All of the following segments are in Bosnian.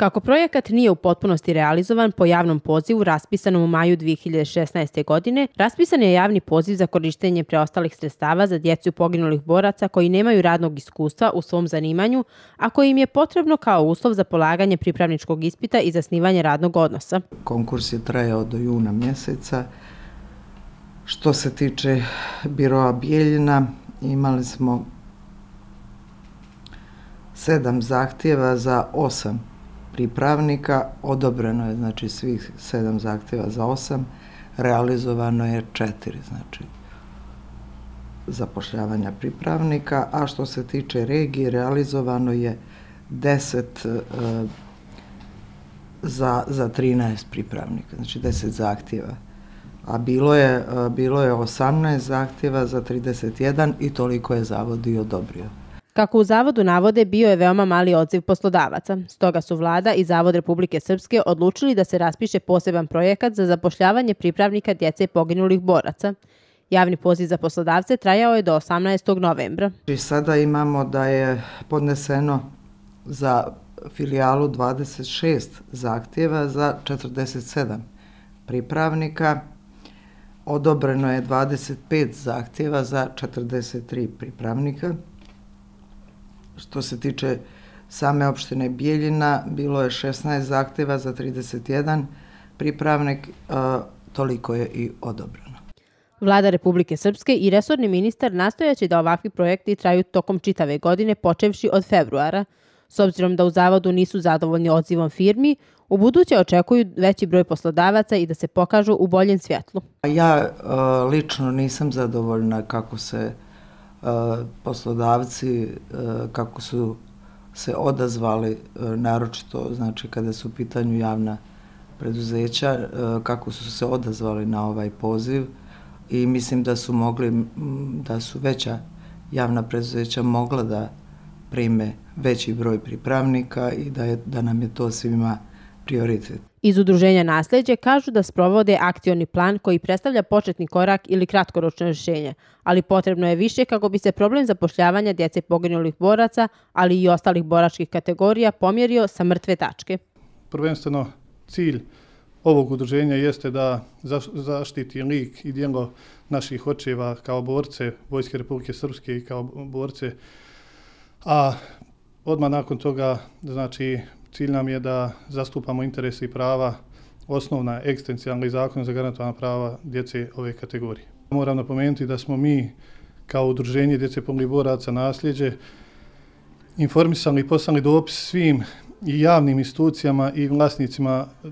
Kako projekat nije u potpunosti realizovan po javnom pozivu raspisanom u maju 2016. godine, raspisan je javni poziv za korištenje preostalih sredstava za djecu poginulih boraca koji nemaju radnog iskustva u svom zanimanju, a koji im je potrebno kao uslov za polaganje pripravničkog ispita i zasnivanje radnog odnosa. Konkurs je trajao do juna mjeseca. Što se tiče biroa Bijeljina, imali smo sedam zahtjeva za osam pripravnika, odobreno je znači svih sedam zahtjeva za osam, realizovano je četiri, znači zapošljavanja pripravnika, a što se tiče regije, realizovano je deset e, za, za 13 pripravnika, znači 10 zahtjeva. A bilo je, e, bilo je 18 zahtjeva za 31 i toliko je zavod i odobrio. Kako u Zavodu navode, bio je veoma mali odziv poslodavaca. Stoga su vlada i Zavod Republike Srpske odlučili da se raspiše poseban projekat za zapošljavanje pripravnika djece poginulih boraca. Javni poziv za poslodavce trajao je do 18. novembra. I sada imamo da je podneseno za filijalu 26 zahtjeva za 47 pripravnika. Odobreno je 25 zahtjeva za 43 pripravnika pripravnika. Što se tiče same opštine Bijeljina, bilo je 16 zahteva za 31 pripravnik, e, toliko je i odobro. Vlada Republike Srpske i resorni ministar nastojaće da ovakvi projekti traju tokom čitave godine počevši od februara. S obzirom da u zavodu nisu zadovoljni odzivom firmi, u buduće očekuju veći broj poslodavaca i da se pokažu u boljem svjetlu. Ja e, lično nisam zadovoljna kako se Eh, poslodavci eh, kako su se odazvali eh, naročito znači kada su u pitanju javna preduzeća kako su se odazvali na ovaj poziv i mislim da su mogli da su veća javna preduzeća mogla da prime veći broj pripravnika i da da nam je to svima uh, prioritet. Iz udruženja nasljeđe kažu da sprovode akcioni plan koji predstavlja početni korak ili kratkoročno rješenje, ali potrebno je više kako bi se problem zapošljavanja djece poginulih boraca, ali i ostalih boračkih kategorija pomjerio sa mrtve tačke. Prvenstveno cilj ovog udruženja jeste da zaštiti lik i dijelo naših očeva kao borce Vojske Republike Srpske i kao borce, a odmah nakon toga znači cilj nam je da zastupamo interese i prava osnovna ekstencijalna i zakon za garantovana prava djece ove kategorije. Moram napomenuti da smo mi kao udruženje djece pomogli boraca nasljeđe informisali i poslali dopis svim i javnim institucijama i vlasnicima e,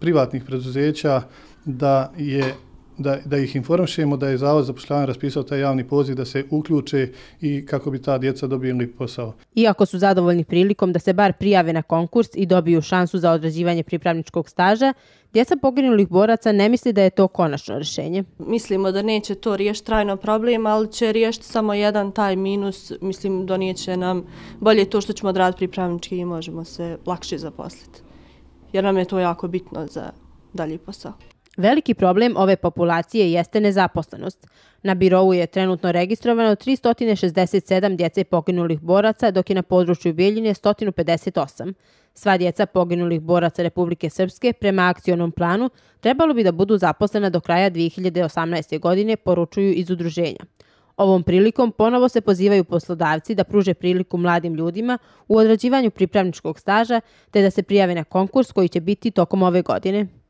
privatnih preduzeća da je da, da ih informišemo da je Zavod za poslovanje raspisao taj javni poziv da se uključe i kako bi ta djeca dobili posao. Iako su zadovoljni prilikom da se bar prijave na konkurs i dobiju šansu za odraživanje pripravničkog staža, djeca poginulih boraca ne misli da je to konačno rješenje. Mislimo da neće to riješiti trajno problem, ali će riješiti samo jedan taj minus. Mislim da će nam bolje to što ćemo odraditi pripravnički i možemo se lakše zaposliti. Jer nam je to jako bitno za dalji posao. Veliki problem ove populacije jeste nezaposlenost. Na birovu je trenutno registrovano 367 djece poginulih boraca, dok je na području Bijeljine 158. Sva djeca poginulih boraca Republike Srpske prema akcionom planu trebalo bi da budu zaposlena do kraja 2018. godine, poručuju iz udruženja. Ovom prilikom ponovo se pozivaju poslodavci da pruže priliku mladim ljudima u odrađivanju pripravničkog staža te da se prijave na konkurs koji će biti tokom ove godine.